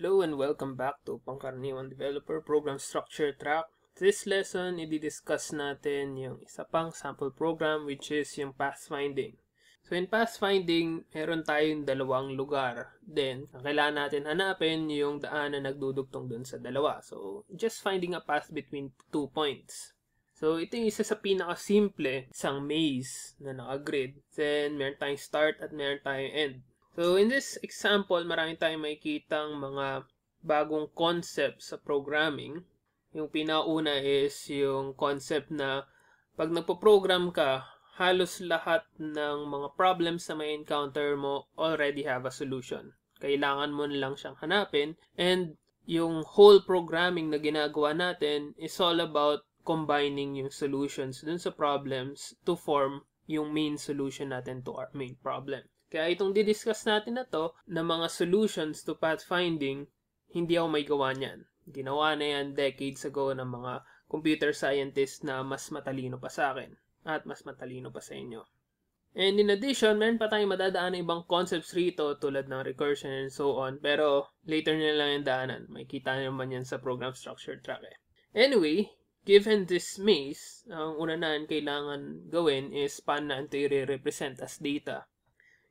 Hello and welcome back to Pangkaraniwan Developer Program Structure Track. This lesson, i-discuss natin yung isa pang sample program which is yung pathfinding. So in pathfinding, meron tayong dalawang lugar. Then, ang kailangan natin hanapin yung daan na nagdudugtong dun sa dalawa. So, just finding a path between two points. So, ito yung isa sa pinakasimple, isang maze na naka-grid. Then, meron tayong start at meron tayong end. So, in this example, marami tayong makikita ang mga bagong concepts sa programming. Yung pinauna is yung concept na pag nagpo-program ka, halos lahat ng mga problems na may encounter mo already have a solution. Kailangan mo lang siyang hanapin and yung whole programming na ginagawa natin is all about combining yung solutions dun sa problems to form yung main solution natin to our main problem. Kaya itong didiscuss natin na to, na mga solutions to pathfinding, hindi ako may gawa niyan. Ginawa na yan decades ago ng mga computer scientists na mas matalino pa sa akin at mas matalino pa sa inyo. And in addition, meron pa tayong madadaan na ibang concepts rito tulad ng recursion and so on. Pero later na lang yung daanan. May kita naman yan sa program structure track eh. Anyway, given this maze, ang una na kailangan gawin is paano natin ito i-represent as data.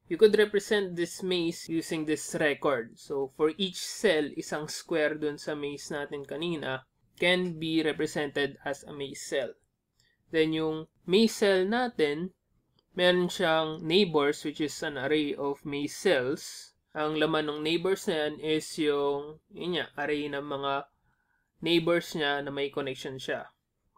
You could represent this maze using this record. So, for each cell, isang square dun sa maze natin kanina can be represented as a maze cell. Then, yung maze cell natin, meron siyang neighbors, which is an array of maze cells. Ang laman ng neighbors na yan is yung, yun niya, array ng mga neighbors niya na may connection siya.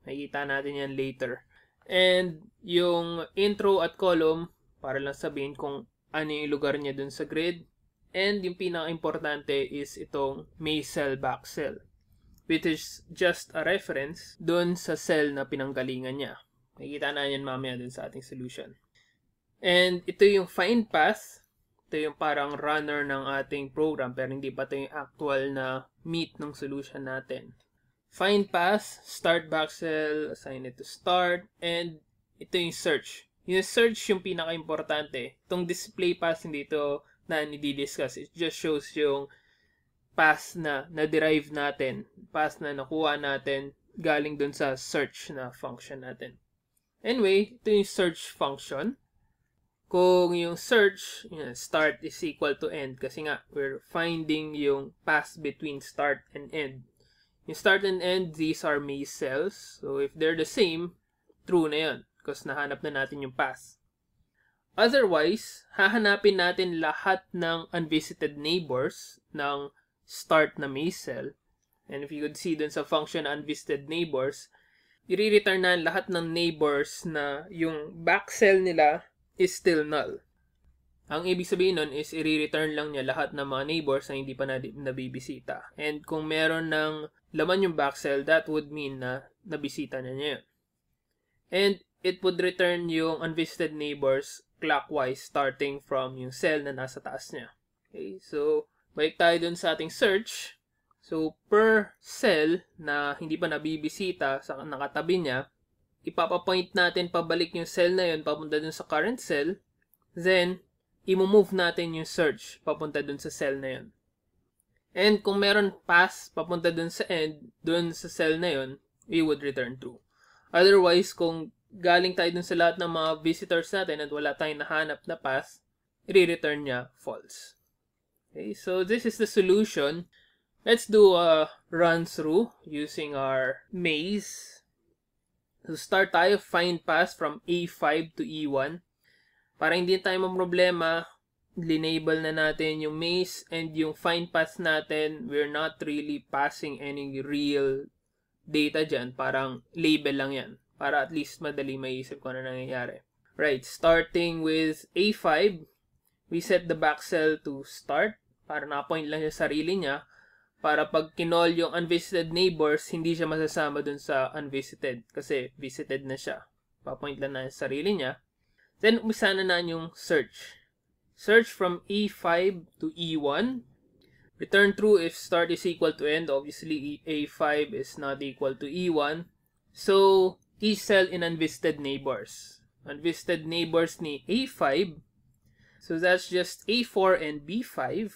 Makikita natin yan later. And yung intro at column, para lang sabihin kung ano yung lugar niya dun sa grid. And yung pinaka-importante is itong may cell back cell, which is just a reference dun sa cell na pinanggalingan niya. Makikita na yan mamaya dun sa ating solution. And ito yung find path. Ito yung parang runner ng ating program pero hindi pa ito yung actual na meet ng solution natin. Find path, start back cell, assign it to start, and ito yung search yung search yung pinaka-importante. Itong display pass dito na nidi-discuss, it just shows yung pass na na-derive natin, pass na nakuha natin galing dun sa search na function natin. Anyway, ito yung search function. Kung yung search, yun, start is equal to end kasi nga we're finding yung pass between start and end. Yung start and end, these are maze cells. So if they're the same, true na yun because nahanap na natin yung path. Otherwise, hahanapin natin lahat ng unvisited neighbors ng start na cell. And if you could see dun sa function unvisited neighbors, i-return na lahat ng neighbors na yung back cell nila is still null. Ang ibig sabihin nun is i-return lang niya lahat ng mga neighbors na hindi pa nabibisita. And kung meron ng laman yung back cell, that would mean na nabisita na niya yun. And it would return yung unvisited neighbors clockwise starting from yung cell na nasa taas niya. Okay, so balik tayo dun sa ating search. So per cell na hindi pa nabibisita sa nakatabi niya, ipapapoint natin pabalik yung cell na yun papunta dun sa current cell. Then, imomove natin yung search papunta dun sa cell na yun. And kung meron pass papunta dun sa end, dun sa cell na yun, we would return true. Otherwise, kung galing tayo dun sa lahat ng mga visitors natin at wala tayong nahanap na path, i-return niya false. Okay, so this is the solution. Let's do a run through using our maze. So start tayo find path from A5 to E1. Para hindi tayo problema, linable na natin yung maze and yung find path natin, we're not really passing any real data dyan. Parang label lang yan para at least madali maiisip ko ano nangyayari. Right, starting with A5, we set the back cell to start para na-point lang sa sarili niya para pag kinol yung unvisited neighbors, hindi siya masasama dun sa unvisited kasi visited na siya. Pa-point lang na sa sarili niya. Then, umisa na na yung search. Search from E5 to E1. Return true if start is equal to end. Obviously, A5 is not equal to E1. So, T-cell in unvisited neighbors. Unvisited neighbors ni A5. So that's just A4 and B5.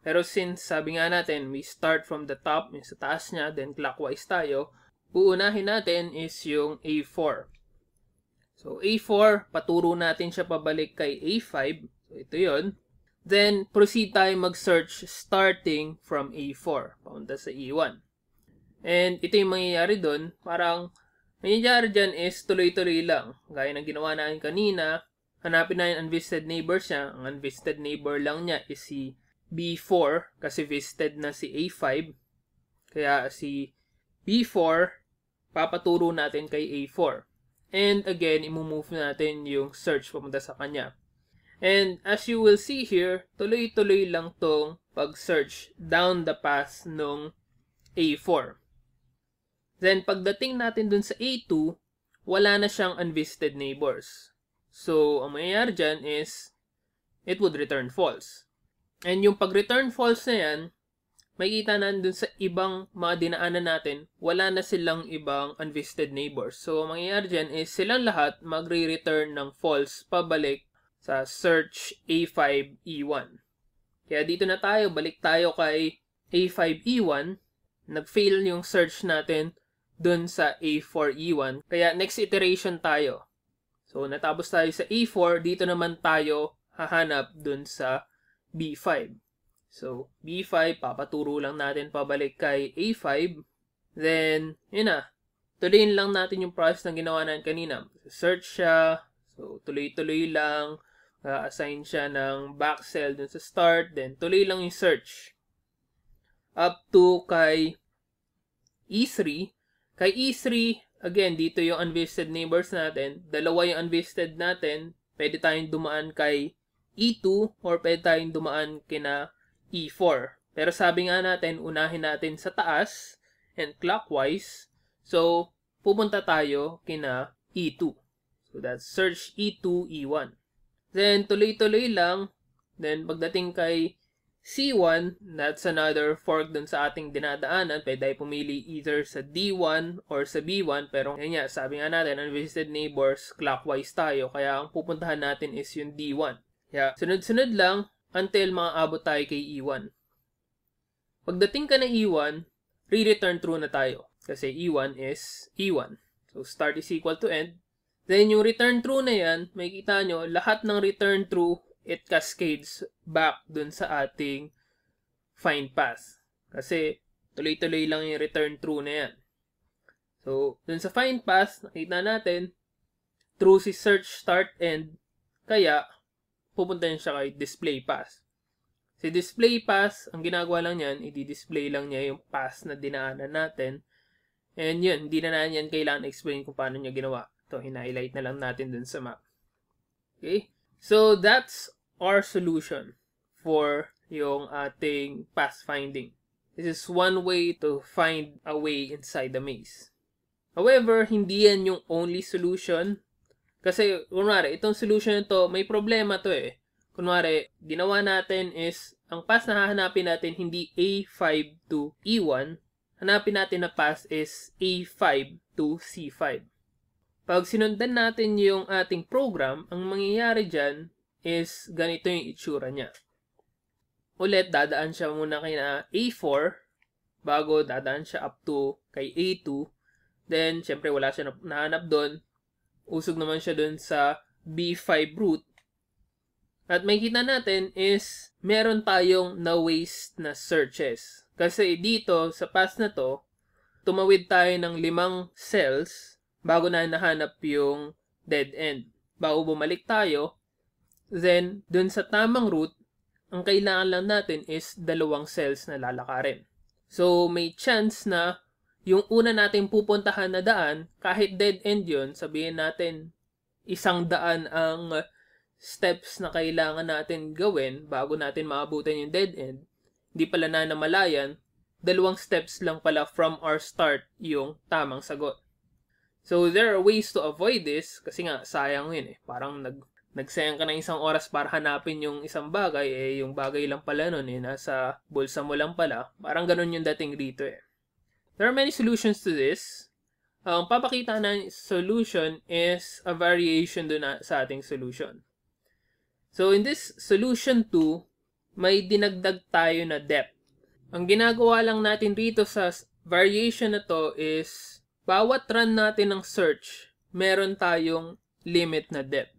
Pero since sabi nga natin, we start from the top, sa taas niya, then clockwise tayo, uunahin natin is yung A4. So A4, paturo natin siya pabalik kay A5. So ito yon. Then proceed tayo mag-search starting from A4, paunta sa E1. And ito yung mangyayari doon, parang Nangyayari dyan is tuloy-tuloy lang. Gaya ng ginawa namin kanina, hanapin na yung unvisited neighbor siya. Ang unvisited neighbor lang niya is si B4 kasi visited na si A5. Kaya si B4 papaturo natin kay A4. And again, imumove natin yung search papunta sa kanya. And as you will see here, tuloy-tuloy lang tong pag-search down the path nung A4. Then pagdating natin dun sa A2, wala na siyang unvisited neighbors. So, ang mangyayari dyan is, it would return false. And yung pag-return false na yan, makikita na dun sa ibang mga dinaanan natin, wala na silang ibang unvisited neighbors. So, ang mangyayari dyan is silang lahat magre-return ng false pabalik sa search A5E1. E Kaya dito na tayo, balik tayo kay A5E1. E Nag-fail yung search natin dun sa A4E1. Kaya next iteration tayo. So natapos tayo sa A4, e dito naman tayo hahanap dun sa B5. So B5, papaturo lang natin pabalik kay A5. Then, yun na. Tuloyin lang natin yung process na ginawa natin kanina. Search siya. So tuloy-tuloy lang. Assign siya ng back cell dun sa start. Then tuloy lang yung search. Up to kay E3 Kay E3, again, dito yung unvisited neighbors natin. Dalawa yung unvisited natin. Pwede tayong dumaan kay E2 or pwede tayong dumaan kina E4. Pero sabi nga natin, unahin natin sa taas and clockwise. So, pupunta tayo kina E2. So, that's search E2, E1. Then, tuloy-tuloy lang. Then, pagdating kay C1, that's another fork dun sa ating dinadaanan. Pwede tayo pumili either sa D1 or sa B1. Pero yun nga, sabi nga natin, unvisited neighbors, clockwise tayo. Kaya ang pupuntahan natin is yung D1. Yeah. sunod-sunod lang until makaabot tayo kay E1. Pagdating ka na E1, re-return true na tayo. Kasi E1 is E1. So start is equal to end. Then yung return true na yan, makikita nyo, lahat ng return true it cascades back dun sa ating find path. Kasi tuloy-tuloy lang yung return true na yan. So, dun sa find path, nakita natin, true si search start end, kaya pupunta siya kay display path. Si display path, ang ginagawa lang niyan, i-display lang niya yung path na dinaanan natin. And yun, hindi na natin yan kailangan explain kung paano niya ginawa. to hina-highlight na lang natin dun sa map. Okay? So, that's our solution for yung ating pathfinding. This is one way to find a way inside the maze. However, hindi yan yung only solution. Kasi, kunwari, itong solution to, may problema to eh. Kunwari, ginawa natin is, ang pass na hahanapin natin hindi A5 to E1. Hanapin natin na pass is A5 to C5. Pag sinundan natin yung ating program, ang mangyayari dyan, is ganito yung itsura niya. Ulit, dadaan siya muna kay na A4 bago dadaan siya up to kay A2. Then, syempre wala siya nahanap doon. Usog naman siya doon sa B5 root. At may kita natin is meron tayong na-waste na searches. Kasi dito, sa path na to, tumawid tayo ng limang cells bago na nahanap yung dead end. Bago bumalik tayo Then, dun sa tamang root, ang kailangan lang natin is dalawang cells na lalakarin. So, may chance na yung una natin pupuntahan na daan, kahit dead end yon sabihin natin isang daan ang steps na kailangan natin gawin bago natin maabutan yung dead end, hindi pala na namalayan, dalawang steps lang pala from our start yung tamang sagot. So there are ways to avoid this kasi nga sayang yun eh. Parang nag nagsayang ka ng isang oras para hanapin yung isang bagay, eh yung bagay lang pala nun, eh, nasa bulsa mo lang pala. Parang ganun yung dating dito eh. There are many solutions to this. Ang um, papakita na solution is a variation dun na sa ating solution. So in this solution 2, may dinagdag tayo na depth. Ang ginagawa lang natin dito sa variation na to is bawat run natin ng search, meron tayong limit na depth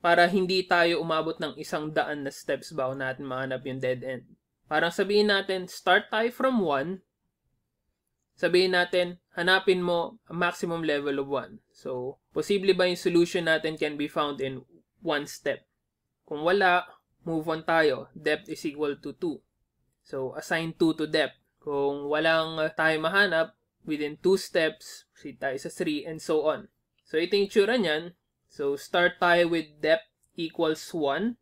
para hindi tayo umabot ng isang daan na steps bago natin mahanap yung dead end. Parang sabihin natin, start tayo from 1. Sabihin natin, hanapin mo maximum level of 1. So, posible ba yung solution natin can be found in one step? Kung wala, move on tayo. Depth is equal to 2. So, assign 2 to depth. Kung walang tayo mahanap, within 2 steps, proceed tayo sa 3, and so on. So, ito yung tsura niyan. So, start tayo with depth equals 1.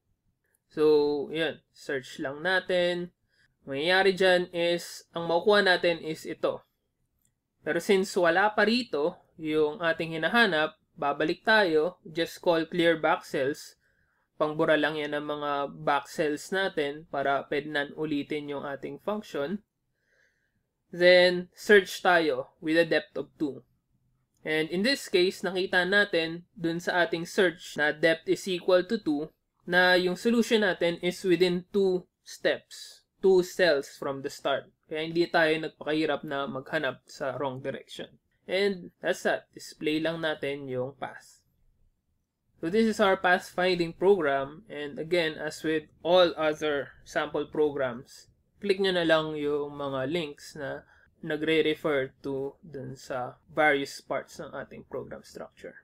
So, yun. Search lang natin. Mangyayari dyan is, ang makukuha natin is ito. Pero since wala pa rito yung ating hinahanap, babalik tayo. Just call clear back cells. Pangbura lang yan ng mga back cells natin para pwede ulitin yung ating function. Then, search tayo with a depth of 2. And in this case, nakita natin dun sa ating search na depth is equal to 2 na yung solution natin is within 2 steps, 2 cells from the start. Kaya hindi tayo nagpakahirap na maghanap sa wrong direction. And that's that. Display lang natin yung path. So this is our path finding program. And again, as with all other sample programs, click nyo na lang yung mga links na nagre-refer to dun sa various parts ng ating program structure.